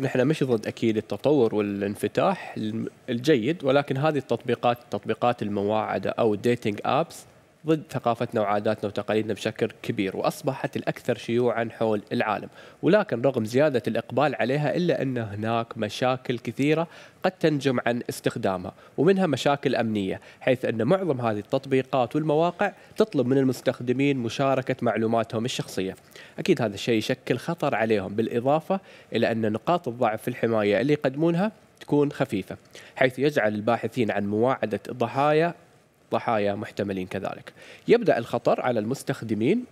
نحن مش ضد اكيد التطور والانفتاح الجيد ولكن هذه التطبيقات تطبيقات المواعده او الديتنج ابس ضد ثقافتنا وعاداتنا وتقاليدنا بشكل كبير وأصبحت الأكثر شيوعا حول العالم ولكن رغم زيادة الإقبال عليها إلا أن هناك مشاكل كثيرة قد تنجم عن استخدامها ومنها مشاكل أمنية حيث أن معظم هذه التطبيقات والمواقع تطلب من المستخدمين مشاركة معلوماتهم الشخصية أكيد هذا الشيء يشكل خطر عليهم بالإضافة إلى أن نقاط الضعف في الحماية اللي يقدمونها تكون خفيفة حيث يجعل الباحثين عن مواعدة الضحايا ضحايا محتملين كذلك يبدأ الخطر على المستخدمين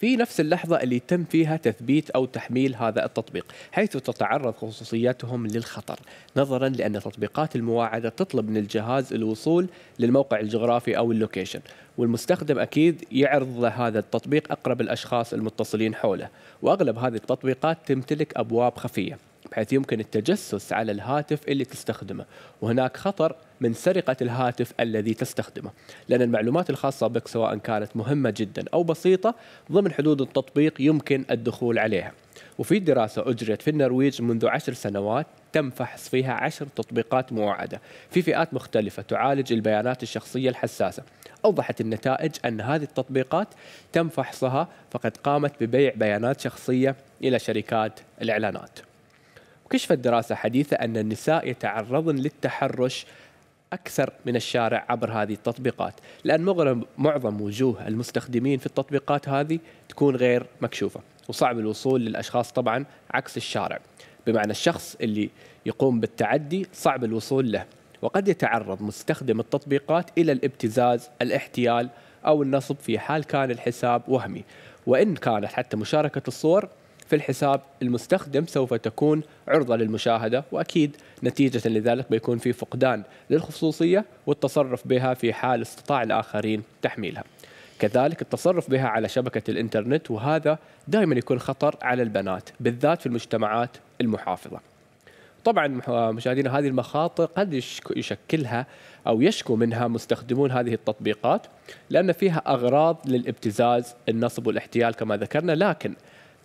في نفس اللحظة اللي تم فيها تثبيت أو تحميل هذا التطبيق حيث تتعرض خصوصياتهم للخطر نظرا لأن تطبيقات المواعدة تطلب من الجهاز الوصول للموقع الجغرافي أو اللوكيشن والمستخدم أكيد يعرض هذا التطبيق أقرب الأشخاص المتصلين حوله وأغلب هذه التطبيقات تمتلك أبواب خفية بحيث يمكن التجسس على الهاتف اللي تستخدمه وهناك خطر من سرقة الهاتف الذي تستخدمه لأن المعلومات الخاصة بك سواء كانت مهمة جدا أو بسيطة ضمن حدود التطبيق يمكن الدخول عليها وفي دراسة أجريت في النرويج منذ عشر سنوات تم فحص فيها عشر تطبيقات موعدة في فئات مختلفة تعالج البيانات الشخصية الحساسة أوضحت النتائج أن هذه التطبيقات تم فحصها فقد قامت ببيع بيانات شخصية إلى شركات الإعلانات كشفت دراسة حديثة أن النساء يتعرضن للتحرش أكثر من الشارع عبر هذه التطبيقات لأن معظم وجوه المستخدمين في التطبيقات هذه تكون غير مكشوفة وصعب الوصول للأشخاص طبعا عكس الشارع بمعنى الشخص اللي يقوم بالتعدي صعب الوصول له وقد يتعرض مستخدم التطبيقات إلى الابتزاز الاحتيال أو النصب في حال كان الحساب وهمي وإن كانت حتى مشاركة الصور في الحساب المستخدم سوف تكون عرضة للمشاهدة وأكيد نتيجة لذلك بيكون في فقدان للخصوصية والتصرف بها في حال استطاع الآخرين تحميلها كذلك التصرف بها على شبكة الإنترنت وهذا دائما يكون خطر على البنات بالذات في المجتمعات المحافظة طبعا مشاهدينا هذه المخاطر قد يشكلها او يشكو منها مستخدمون هذه التطبيقات لان فيها اغراض للابتزاز، النصب والاحتيال كما ذكرنا، لكن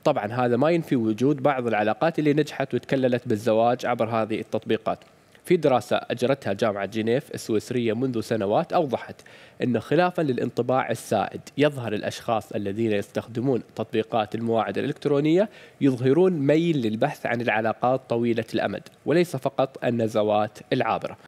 طبعا هذا ما ينفي وجود بعض العلاقات اللي نجحت وتكللت بالزواج عبر هذه التطبيقات في دراسة أجرتها جامعة جنيف السويسرية منذ سنوات أوضحت أن خلافا للانطباع السائد يظهر الأشخاص الذين يستخدمون تطبيقات المواعدة الإلكترونية يظهرون ميل للبحث عن العلاقات طويلة الأمد وليس فقط النزوات العابرة